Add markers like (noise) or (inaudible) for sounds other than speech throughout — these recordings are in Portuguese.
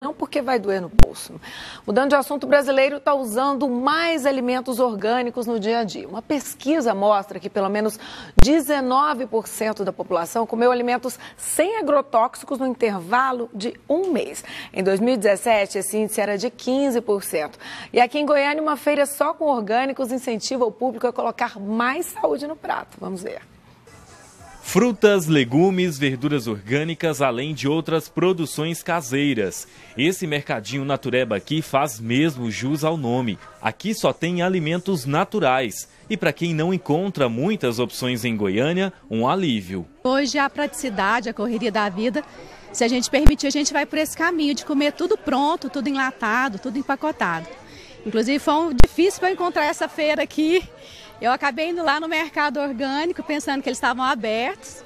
Não porque vai doer no bolso. Mudando de assunto, o brasileiro está usando mais alimentos orgânicos no dia a dia. Uma pesquisa mostra que pelo menos 19% da população comeu alimentos sem agrotóxicos no intervalo de um mês. Em 2017, esse índice era de 15%. E aqui em Goiânia, uma feira só com orgânicos incentiva o público a colocar mais saúde no prato. Vamos ver. Frutas, legumes, verduras orgânicas, além de outras produções caseiras. Esse mercadinho Natureba aqui faz mesmo jus ao nome. Aqui só tem alimentos naturais. E para quem não encontra muitas opções em Goiânia, um alívio. Hoje a praticidade, a correria da vida, se a gente permitir, a gente vai por esse caminho de comer tudo pronto, tudo enlatado, tudo empacotado. Inclusive foi um difícil para encontrar essa feira aqui. Eu acabei indo lá no mercado orgânico pensando que eles estavam abertos.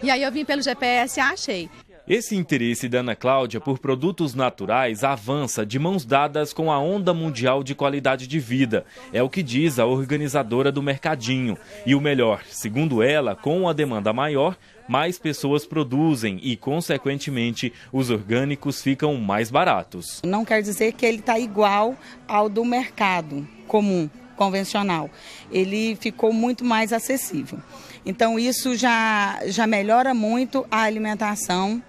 E aí eu vim pelo GPS e achei. Esse interesse da Ana Cláudia por produtos naturais avança de mãos dadas com a onda mundial de qualidade de vida. É o que diz a organizadora do mercadinho. E o melhor, segundo ela, com a demanda maior, mais pessoas produzem e, consequentemente, os orgânicos ficam mais baratos. Não quer dizer que ele está igual ao do mercado comum, convencional. Ele ficou muito mais acessível. Então, isso já, já melhora muito a alimentação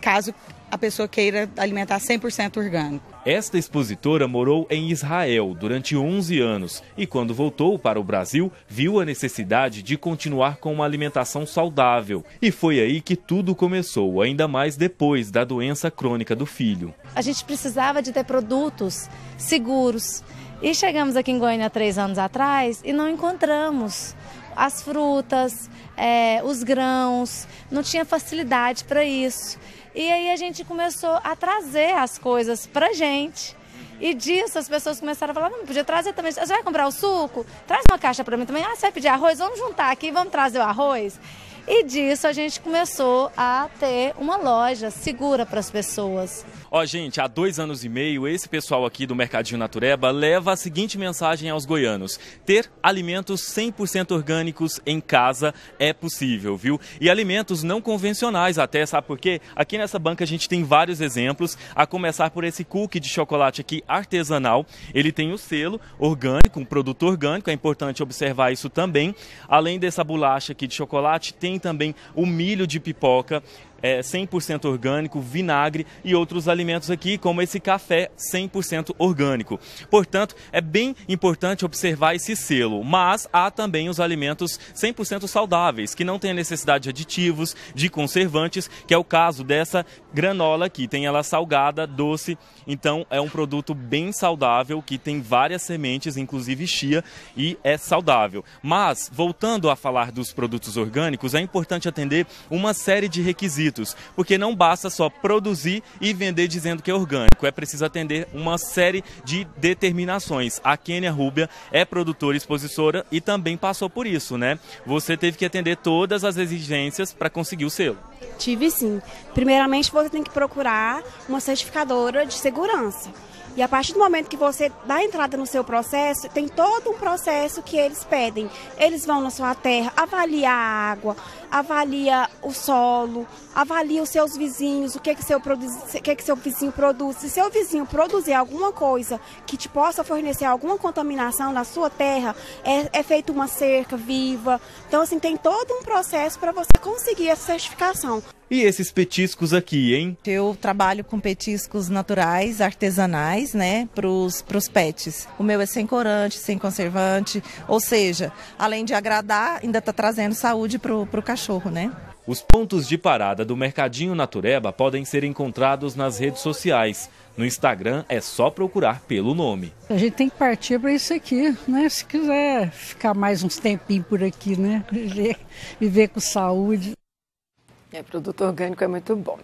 caso a pessoa queira alimentar 100% orgânico. Esta expositora morou em Israel durante 11 anos e, quando voltou para o Brasil, viu a necessidade de continuar com uma alimentação saudável. E foi aí que tudo começou, ainda mais depois da doença crônica do filho. A gente precisava de ter produtos seguros. E chegamos aqui em Goiânia três anos atrás e não encontramos as frutas, é, os grãos, não tinha facilidade para isso. E aí a gente começou a trazer as coisas pra gente. E disso as pessoas começaram a falar, não, podia trazer também. Você vai comprar o suco? Traz uma caixa para mim também. Ah, você vai pedir arroz? Vamos juntar aqui, vamos trazer o arroz. E disso a gente começou a ter uma loja segura para as pessoas. Ó, oh, gente, há dois anos e meio, esse pessoal aqui do Mercadinho Natureba leva a seguinte mensagem aos goianos: ter alimentos 100% orgânicos em casa é possível, viu? E alimentos não convencionais, até, sabe por quê? Aqui nessa banca a gente tem vários exemplos, a começar por esse cookie de chocolate aqui artesanal. Ele tem o selo orgânico, um produto orgânico, é importante observar isso também. Além dessa bolacha aqui de chocolate, tem tem também o milho de pipoca é, 100% orgânico, vinagre e outros alimentos aqui, como esse café 100% orgânico. Portanto, é bem importante observar esse selo, mas há também os alimentos 100% saudáveis, que não têm necessidade de aditivos, de conservantes, que é o caso dessa granola aqui. Tem ela salgada, doce, então é um produto bem saudável, que tem várias sementes, inclusive chia, e é saudável. Mas, voltando a falar dos produtos orgânicos, é importante atender uma série de requisitos requisitos, porque não basta só produzir e vender dizendo que é orgânico, é preciso atender uma série de determinações. A Kênia Rubia é produtora expositora e também passou por isso, né? Você teve que atender todas as exigências para conseguir o selo. Tive sim. Primeiramente você tem que procurar uma certificadora de segurança. E a partir do momento que você dá entrada no seu processo, tem todo um processo que eles pedem. Eles vão na sua terra, avalia a água, avalia o solo, avalia os seus vizinhos, o que que seu, produz, o que que seu vizinho produz. Se seu vizinho produzir alguma coisa que te possa fornecer alguma contaminação na sua terra, é, é feita uma cerca viva. Então, assim, tem todo um processo para você conseguir essa certificação. E esses petiscos aqui, hein? Eu trabalho com petiscos naturais, artesanais naturais, né, para os pets. O meu é sem corante, sem conservante, ou seja, além de agradar, ainda está trazendo saúde para o cachorro, né? Os pontos de parada do Mercadinho Natureba podem ser encontrados nas redes sociais. No Instagram é só procurar pelo nome. A gente tem que partir para isso aqui, né? Se quiser ficar mais uns tempinhos por aqui, né? Viver, (laughs) viver com saúde. É, produto orgânico é muito bom.